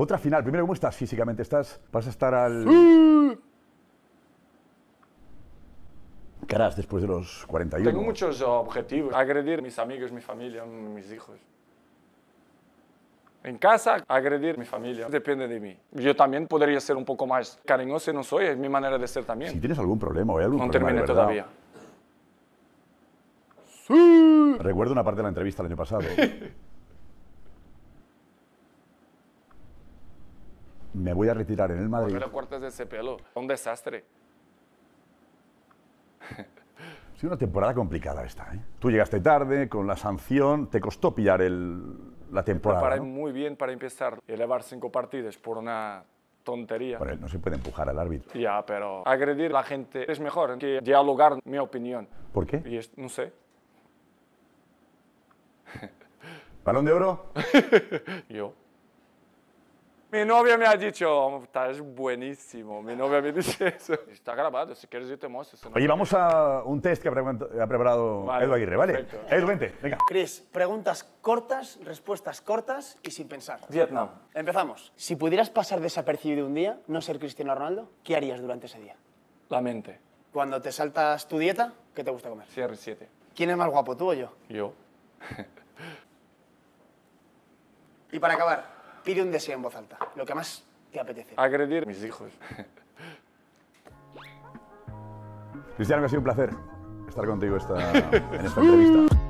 Otra final. Primero, ¿cómo estás físicamente? ¿Estás, ¿Vas a estar al...? Caras, después de los 41? Tengo muchos objetivos. Agredir a mis amigos, mi familia, mis hijos. En casa, agredir a mi familia. Depende de mí. Yo también podría ser un poco más cariñoso, no soy. Es mi manera de ser también. Si tienes algún problema o algún no problema terminé todavía. Recuerdo una parte de la entrevista el año pasado. me voy a retirar en el Madrid. Los cortes de ese pelo, un desastre. Sí, una temporada complicada esta. ¿eh? Tú llegaste tarde, con la sanción, te costó pillar el, la temporada. Preparé ¿no? muy bien para empezar. Elevar cinco partidos por una tontería. no se puede empujar al árbitro. Ya, pero agredir a la gente es mejor que dialogar mi opinión. ¿Por qué? no sé. ¿Balón de oro? Yo. Mi novia me ha dicho, estás buenísimo. Mi novia me dice eso. Está grabado, si quieres yo te muestro. Oye, vamos a un test que ha, preparado Edu Aguirre, ¿vale? Edu, venga. Chris, preguntas cortas, respuestas cortas y sin pensar. Vietnam. Empezamos. Si pudieras pasar desapercibido un día, no ser Cristiano Ronaldo, ¿qué harías durante ese día? La mente. Cuando te saltas tu dieta, ¿qué te gusta comer? CR7. ¿Quién es más guapo, tú o yo? Yo. y para acabar, Pide un deseo en voz alta, lo que más te apetece. Agredir mis hijos. Cristiano, que ha sido un placer estar contigo en esta entrevista.